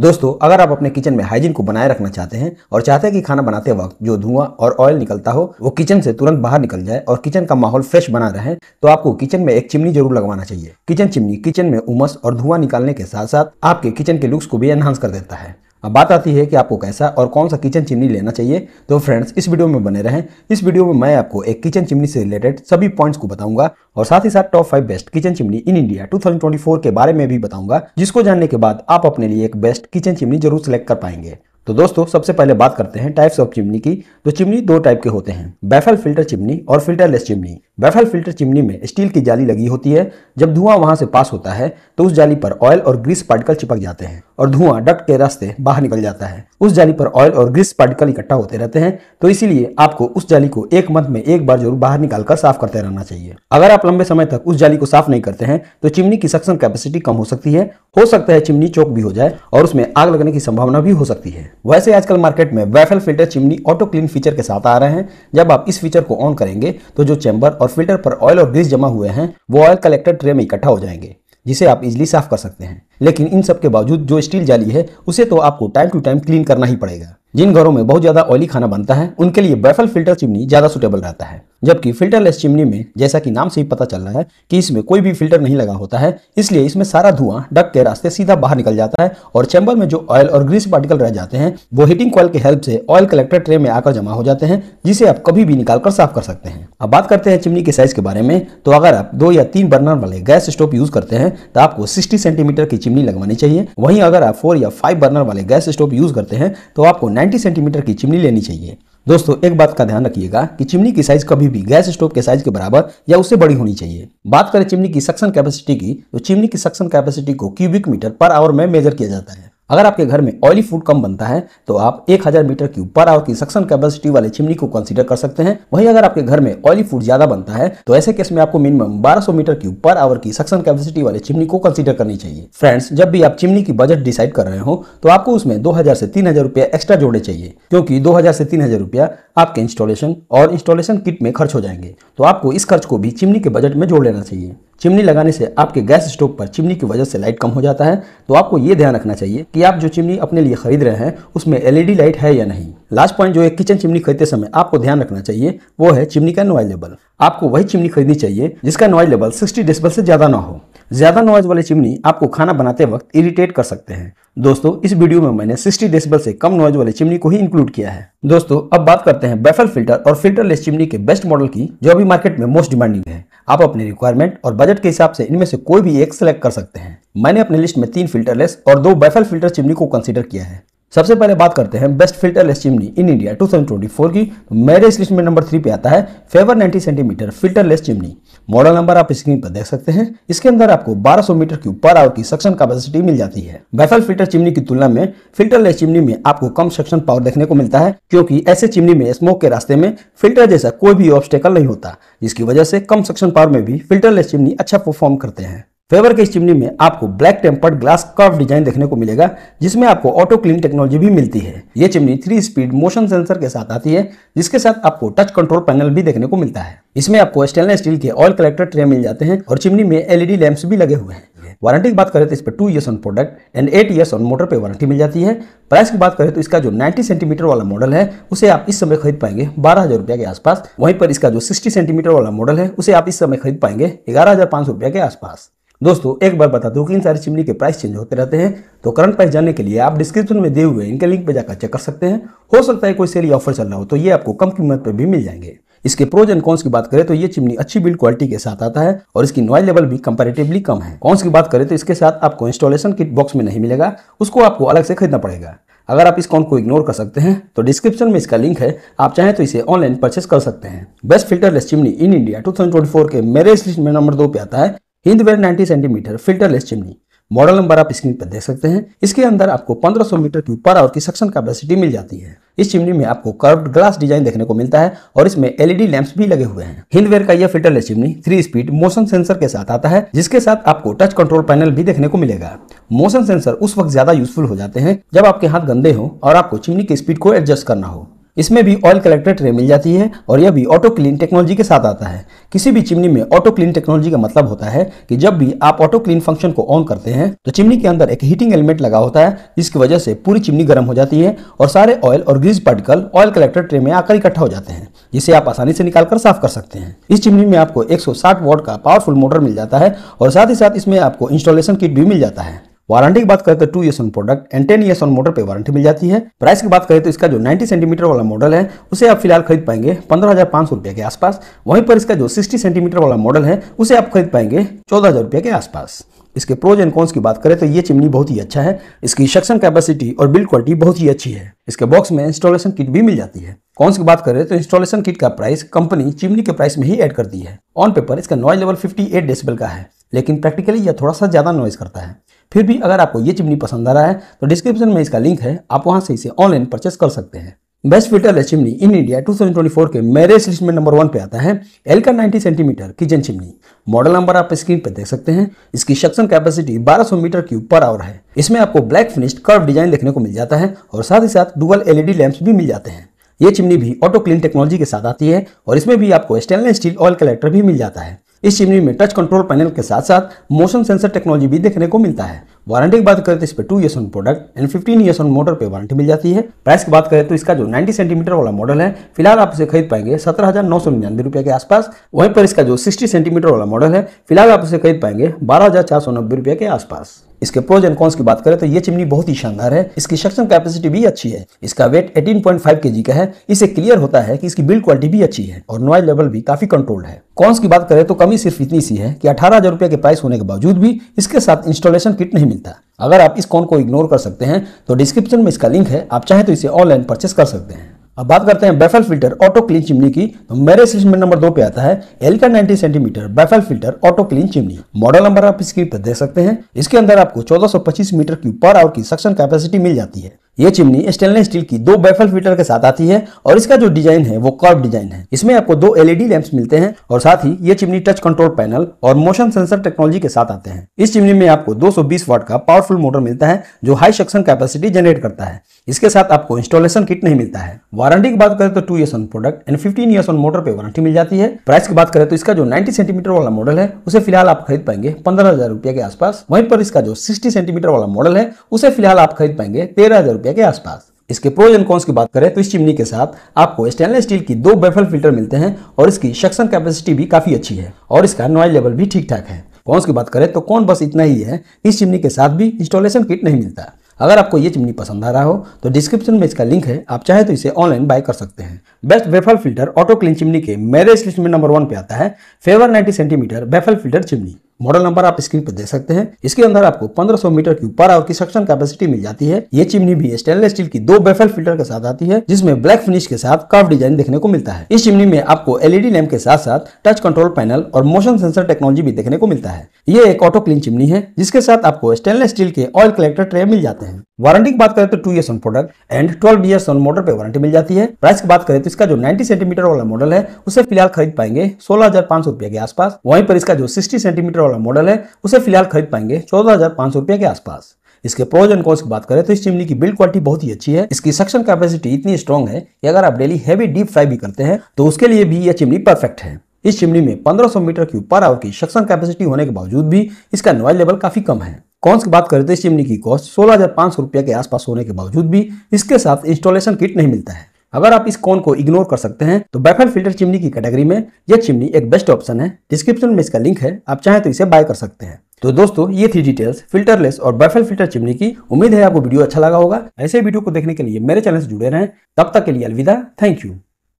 दोस्तों अगर आप अपने किचन में हाइजीन को बनाए रखना चाहते हैं और चाहते हैं कि खाना बनाते वक्त जो धुआं और ऑयल निकलता हो वो किचन से तुरंत बाहर निकल जाए और किचन का माहौल फ्रेश बना रहे तो आपको किचन में एक चिमनी जरूर लगवाना चाहिए किचन चिमनी किचन में उमस और धुआं निकालने के साथ साथ आपके किचन के लुक्स को भी एनहांस कर देता है अब बात आती है कि आपको कैसा और कौन सा किचन चिमनी लेना चाहिए तो फ्रेंड्स इस वीडियो में बने रहें इस वीडियो में मैं आपको एक किचन चिमनी से रिलेटेड सभी पॉइंट्स को बताऊंगा और साथ ही साथ top five best kitchen chimney in India 2024 के बारे में भी बताऊंगा जिसको जानने के बाद आप अपने लिए एक बेस्ट किचन चिमनी जरूर सेलेक्ट कर पाएंगे तो दोस्तों सबसे पहले बात करते हैं टाइप्स ऑफ चिमनी की तो चिमनी दो टाइप के होते हैं बैफल फिल्टर चिमनी और filterless chimney baffle filter chimney में स्टील की जाली लगी होती है जब धुआं वहां से पास होता है तो उस जाली पर ऑयल और ग्रीस पार्टिकल चिपक जाते हैं और धुआं डक्ट के रास्ते बाहर निकल जाता है उस जाली पर ऑयल और ग्रीस पार्टिकल इकट्ठा होते रहते हैं तो इसीलिए आपको उस जाली को एक मंथ में एक बार जरूर बाहर निकालकर साफ करते रहना चाहिए अगर आप लंबे समय तक उस जाली को साफ नहीं करते हैं तो चिमनी की सक्शन कैपेसिटी कम हो सकती है हो सकता है चिमनी चौक भी हो जाए और उसमें आग लगने की संभावना भी हो सकती है वैसे आजकल मार्केट में baffle filter chimney auto clean feature के साथ आ रहे हैं जब आप इस फीचर को ऑन करेंगे तो जो चैम्बर और फिल्टर पर ऑयल और ग्रीस जमा हुए हैं वो ऑयल कलेक्टर ट्रे में इकट्ठा हो जाएंगे जिसे आप इजिली साफ कर सकते हैं लेकिन इन सब के बावजूद जो स्टील जाली है उसे तो आपको टाइम टू टाइम क्लीन करना ही पड़ेगा जिन घरों में बहुत ज़्यादा ऑयली खाना बनता है उनके लिए बैफल फिल्टर चिमनी ज़्यादा सुटेबल रहता है जबकि फिल्टरलेस चिमनी में जैसा कि नाम से ही पता चल रहा है कि इसमें कोई भी फिल्टर नहीं लगा होता है इसलिए इसमें सारा धुआं डक के रास्ते सीधा बाहर निकल जाता है और चैम्बर में जो ऑयल और ग्रीस पार्टिकल रह जाते हैं वो हीटिंग कॉल की हेल्प से ऑयल कलेक्टर ट्रे में आकर जमा हो जाते हैं जिसे आप कभी भी निकाल कर साफ कर सकते हैं अब बात करते हैं चिमनी के साइज के बारे में तो अगर आप दो या तीन बर्नर वाले गैस स्टोव यूज करते हैं तो आपको सिक्सटी सेंटीमीटर की चिमनी लगवानी चाहिए वहीं अगर आप फोर या फाइव बर्नर वाले गैस स्टोव यूज करते हैं तो आपको 90 सेंटीमीटर की चिमनी लेनी चाहिए दोस्तों एक बात का ध्यान रखिएगा कि चिमनी की साइज कभी भी गैस स्टोव के साइज के बराबर या उससे बड़ी होनी चाहिए बात करें चिमनी की सक्शन कैपेसिटी की तो चिमनी की सक्शन कैपेसिटी को क्यूबिक मीटर पर आवर में मेजर किया जाता है अगर आपके घर में ऑयली फूड कम बनता है तो आप 1000 मीटर की ऊपर आवर की सक्शन कैपेसिटी वाले चिमनी को कंसीडर कर सकते हैं वहीं अगर आपके घर में ऑयली फूड ज्यादा बनता है तो ऐसे केस में आपको मिनिमम 1200 मीटर की पर आवर की सक्शन कैपेसिटी वाले चिमनी को कंसीडर करनी चाहिए फ्रेंड्स जब भी आप चिमनी की बजट डिसाइड कर रहे हो तो आपको उसमें दो हजार से तीन हजार रुपया एक्स्ट्रा जोड़ने चाहिए क्योंकि दो हजार से तीन हजार रुपया आपके इंस्टॉलेशन और इंस्टॉलेशन किट में खर्च हो जाएंगे तो आपको इस खर्च को भी चिमनी के बजट में जोड़ लेना चाहिए चिमनी लगाने से आपके गैस स्टोव पर चिमनी की वजह से लाइट कम हो जाता है तो आपको ये ध्यान रखना चाहिए कि आप जो चिमनी अपने लिए खरीद रहे हैं उसमें एलईडी लाइट है या नहीं लास्ट पॉइंट जो है किचन चिमनी खरीदते समय आपको ध्यान रखना चाहिए वो है चिमनी का नॉइज लेवल आपको वही चिमनी खरीदनी चाहिए जिसका नॉइज लेवल सिक्सटी डिस्बल से ज़्यादा ना हो ज़्यादा नॉइज वाली चिमनी आपको खाना बनाते वक्त इरिटेट कर सकते हैं दोस्तों इस वीडियो में मैंने 60 डेसिबल से कम नॉइज वाली चिमनी को ही इंक्लूड किया है दोस्तों अब बात करते हैं बेफल फिल्टर और फिल्टरलेस चिमनी के बेस्ट मॉडल की जो अभी मार्केट में मोस्ट डिमांडिंग है आप अपनी रिक्वायरमेंट और बजट के हिसाब से इनमें से कोई भी एक सेलेक्ट कर सकते हैं मैंने अपने लिस्ट में तीन फिल्टरलेस और दो बैफल फिल्टर चिमनी को कंसिडर किया है सबसे पहले बात करते हैं best filterless chimney in India 2024 की तो मेरे इस लिस्ट में नंबर थ्री पे आता है Faber 90 centimetre filterless chimney model number आप स्क्रीन पर देख सकते हैं इसके अंदर आपको 1200 मीटर क्यूब पर आवर की सक्शन कैपेसिटी मिल जाती है बैफल फिल्टर चिमनी की तुलना में फिल्टरलेस चिमनी में आपको कम सक्शन पावर देखने को मिलता है क्योंकि ऐसे चिमनी में स्मोक के रास्ते में फिल्टर जैसा कोई भी ऑब्स्टेकल नहीं होता जिसकी वजह से कम सक्शन पावर में भी फिल्टरलेस चिमनी अच्छा परफॉर्म करते हैं फेवर के इस चिमनी में आपको black tempered glass curve design देखने को मिलेगा जिसमें आपको ऑटो क्लीन टेक्नोलॉजी भी मिलती है ये chimney three speed motion sensor के साथ आती है जिसके साथ आपको टच कंट्रोल पैनल भी देखने को मिलता है इसमें आपको स्टेनलेस स्टील के ऑयल कलेक्टर ट्रे मिल जाते हैं और चिमनी में एलईडी लैंप्स भी लगे हुए हैं वारंटी की बात करें तो इस पर two years on product and eight years on motor पे वारंटी मिल जाती है प्राइस की बात करें तो इसका जो 90 सेंटीमीटर वाला मॉडल है उसे आप इस समय खरीद पाएंगे बारह हजार रुपया के आसपास वहीं पर इसका जो 60 सेंटीमीटर वाला मॉडल है उसे आप इस समय खरीद पाएंगे ग्यारह हजार पांच सौ रुपया के आसपास दोस्तों एक बार बता दूं कि इन सारी चिमनी के प्राइस चेंज होते रहते हैं तो करंट प्राइस जानने के लिए आप डिस्क्रिप्शन में दिए हुए इनके लिंक पर जाकर चेक कर सकते हैं हो सकता है कोई सेल या ऑफर चल रहा हो तो ये आपको कम कीमत पर भी मिल जाएंगे इसके प्रोज एंड कॉन्स की बात करें तो ये चिमनी अच्छी बिल्ड क्वालिटी के साथ आता है और इसकी नॉइज लेवल भी कंपेरेटिवली कम है कॉन्स की बात करें तो इसके साथ आपको इंस्टॉलेशन किट बॉक्स में नहीं मिलेगा उसको आपको अलग से खरीदना पड़ेगा अगर आप इस कॉन को इग्नोर कर सकते हैं तो डिस्क्रिप्शन में इसका लिंक है आप चाहें तो इसे ऑनलाइन परचेस कर सकते हैं best filterless chimney in India 2024 के मेरे लिस्ट में नंबर दो पे आता है Hindware 90 centimetre filterless chimney model number आप स्क्रीन पर देख सकते हैं इसके अंदर आपको 1500 मीटर की पर आवर की सक्शन कैपेसिटी मिल जाती है इस चिमनी में आपको कर्व्ड ग्लास डिजाइन देखने को मिलता है और इसमें एलईडी लैंप्स e भी लगे हुए हैं हिंदवेयर का यह filterless chimney three speed motion sensor के साथ आता है जिसके साथ आपको टच कंट्रोल पैनल भी देखने को मिलेगा मोशन सेंसर उस वक्त ज्यादा यूजफुल हो जाते हैं जब आपके हाथ गंदे हो और आपको चिमनी की स्पीड को एडजस्ट करना हो इसमें भी ऑयल कलेक्टर ट्रे मिल जाती है और यह भी ऑटो क्लीन टेक्नोलॉजी के साथ आता है किसी भी चिमनी में ऑटो क्लीन टेक्नोलॉजी का मतलब होता है कि जब भी आप ऑटो क्लीन फंक्शन को ऑन करते हैं तो चिमनी के अंदर एक हीटिंग एलिमेंट लगा होता है जिसकी वजह से पूरी चिमनी गर्म हो जाती है और सारे ऑयल और grease particle oil collector tray में आकर इकट्ठा हो जाते हैं जिसे आप आसानी से निकालकर साफ कर सकते हैं इस चिमनी में आपको एक वॉट का पावरफुल मोटर मिल जाता है और साथ ही साथ इसमें आपको इंस्टॉलेशन किट भी मिल जाता है वारंटी की बात करें तो two years on product and ten years on motor पे वारंटी मिल जाती है प्राइस की बात करें तो इसका जो 90 सेंटीमीटर वाला मॉडल है उसे आप फिलहाल खरीद पाएंगे पंद्रह हजार पांच सौ रुपये के आसपास वहीं पर इसका जो 60 सेंटीमीटर वाला मॉडल है उसे आप खरीद पाएंगे चौदह हजार रुपये के आसपास इसके प्रोज एंड कॉन्स की बात करें तो ये चिमनी बहुत ही अच्छा है इसकी सक्शन कैपेसिटी और बिल्ड क्वालिटी बहुत ही अच्छी है इसके बॉक्स में इंस्टॉलेशन किट भी मिल जाती है कॉन्स की बात करें तो इंस्टॉलेशन किट का प्राइस कंपनी चिमनी के प्राइस में ही एड करती है ऑन पेपर इसका नॉइज लेवल एट डेसिबल का है लेकिन प्रैक्टिकली यह थोड़ा सा ज्यादा नॉइज करता है फिर भी अगर आपको ये चिमनी पसंद आ रहा है तो डिस्क्रिप्शन में इसका लिंक है आप वहाँ से इसे ऑनलाइन परचेस कर सकते हैं best filterless chimney in India 2024 के मेरेज लिस्ट में नंबर वन पे आता है Elica 90 centimetre kitchen chimney model number आप स्क्रीन पर देख सकते हैं इसकी suction capacity 1200 metre cube per hour है इसमें आपको ब्लैक फिनिश्ड कर्व डिजाइन देखने को मिल जाता है और साथ ही साथ डुबल एलईडी लैंप्स भी मिल जाते हैं ये चिमनी भी ऑटो क्लीन टेक्नोलॉजी के साथ आती है और इसमें भी आपको स्टेनलेस स्टील ऑयल कलेक्टर भी मिल जाता है इस चिमनी में टच कंट्रोल पैनल के साथ साथ मोशन सेंसर टेक्नोलॉजी भी देखने को मिलता है वारंटी की बात करें तो इस पर two years on product and fifteen years on motor पे वारंटी मिल जाती है प्राइस की बात करें तो इसका जो 90 सेंटीमीटर वाला मॉडल है फिलहाल आप इसे खरीद पाएंगे सत्रह हजार नौ सौ निन्यानवे रुपए के आसपास वहीं पर इसका जो सिक्सटी सेंटीमीटर वाला मॉडल है फिलहाल आप इसे खरीद पाएंगे बारह हजार चार सौ नब्बे रुपए के आसपास इसके प्रोज एंड कॉन्स की बात करें तो ये चिमनी बहुत ही शानदार है इसकी सक्षम कैपेसिटी भी अच्छी है इसका वेट 18.5 जी का है इसे क्लियर होता है कि इसकी बिल्ड क्वालिटी भी अच्छी है और नॉइज लेवल भी काफी कंट्रोल्ड है कॉन्स की बात करें तो कमी सिर्फ इतनी सी है कि अठारह हजार के प्राइस होने के बावजूद भी इसके साथ इंस्टॉलेशन किट नहीं मिलता अगर आप इस कॉन को इग्नोर कर सकते हैं तो डिस्क्रिप्शन में इसका लिंक है आप चाहे तो इसे ऑनलाइन परचेस कर सकते हैं अब बात करते हैं baffle filter auto clean chimney की तो मेरे असेसमेंट नंबर दो पे आता है Elica 90 centimetre baffle filter auto clean chimney model number आप स्क्रीन पर देख सकते हैं इसके अंदर आपको 1425 मीटर क्यूब पर आवर की सक्शन कैपेसिटी मिल जाती है ये चिमनी स्टेनलेस स्टील की दो बैफल फिल्टर के साथ आती है और इसका जो डिजाइन है वो कर्व डिजाइन है इसमें आपको दो एलईडी लैंप्स e मिलते हैं और साथ ही ये चिमनी टच कंट्रोल पैनल और मोशन सेंसर टेक्नोलॉजी के साथ आते हैं इस चिमनी में आपको 220 वाट का पावरफुल मोटर मिलता है जो हाई सक्शन कैपेसिटी जनरेट करता है इसके साथ आपको इंस्टॉलेशन किट नहीं मिलता है वारंटी की बात करें तो two years on product and fifteen years on motor पे वारंटी मिल जाती है प्राइस की बात करें तो इसका जो 90 सेंटीमीटर वाला मॉडल है उसे फिलहाल आप खरीद पाएंगे पंद्रह हजार रुपया के आसपास वहीं पर इसका जो 60 सेंटीमीटर वाला मॉडल है उसे फिलहाल आप खरीद पाएंगे तेरह हजार रुपया के आसपास इसके प्रोज एंड कॉन्स की बात करें तो इस चिमनी के साथ आपको स्टेनलेस स्टील की दो बेफल फिल्टर मिलते हैं और इसकी सक्शन कैपेसिटी भी काफी अच्छी है और इसका नॉइज लेवल भी ठीक ठाक है कॉन्स की बात करें तो कौन बस इतना ही है इस चिमनी के साथ भी इंस्टॉलेशन किट नहीं मिलता अगर आपको ये चिमनी पसंद आ रहा हो तो डिस्क्रिप्शन में इसका लिंक है आप चाहे तो इसे ऑनलाइन बाय कर सकते हैं best baffle filter auto clean chimney के मेरे इस लिस्ट में नंबर वन पे आता है Faber 90 centimetre baffle filter chimney model number आप स्क्रीन पर देख सकते हैं इसके अंदर आपको 1500 मीटर की ऊपर और की सक्शन कैपेसिटी मिल जाती है ये चिमनी भी स्टेनलेस स्टील की दो बेफेल फिल्टर के साथ आती है जिसमें ब्लैक फिनिश के साथ कर्व डिजाइन देखने को मिलता है इस चिमनी में आपको एलईडी लैम्प के साथ साथ टच कंट्रोल पैनल और मोशन सेंसर टेक्नोलॉजी भी देखने को मिलता है ये एक ऑटो क्लीन चिमनी है जिसके साथ आपको स्टेनलेस स्टील के ऑयल कलेक्टर ट्रे मिल जाते हैं वारंटी की बात करें तो two years on product and twelve years on model पे वारंटी मिल जाती है प्राइस की बात करें तो इसका जो 90 सेंटीमीटर वाला मॉडल है उसे फिलहाल खरीद पाएंगे सोलह हजार पांच सौ के आसपास वहीं पर इसका जो 60 सेंटीमीटर वाला मॉडल है उसे फिलहाल खरीद पाएंगे चौदह हजार पांच सौ के आसपास इसके प्रोज एंड कॉन्स की बात करें तो इस चिमनी की बिल्ड क्वालिटी बहुत ही अच्छी है इसकी सक्शन कैपेसिटी इतनी स्ट्रॉन्ग है कि अगर आप डेली हैवी डीप फ्राई भी करते हैं तो उसके लिए भी यह चिमनी परफेक्ट है इस चिमनी में 1500 मीटर की पर आवर की सक्शन कैपेसिटी होने के बावजूद भी इसका नॉइज लेवल काफी कम है कॉन्स की बात करें तो इस चिमनी की कॉस्ट सोलह हजार के आसपास होने के बावजूद भी इसके साथ इंस्टॉलेशन किट नहीं मिलता है अगर आप इस कॉन को इग्नोर कर सकते हैं तो बैफर फिल्टर चिमनी की कैटेगरी में यह चिमनी एक बेस्ट ऑप्शन है डिस्क्रिप्शन में इसका लिंक है आप चाहें तो इसे बाय कर सकते हैं तो दोस्तों ये थी डिटेल्स फिल्टरलेस और बैफल फिल्टर चिमनी की उम्मीद है आपको वीडियो अच्छा लगा होगा ऐसे वीडियो को देखने के लिए मेरे चैनल से जुड़े रहें तब तक के लिए अलविदा थैंक यू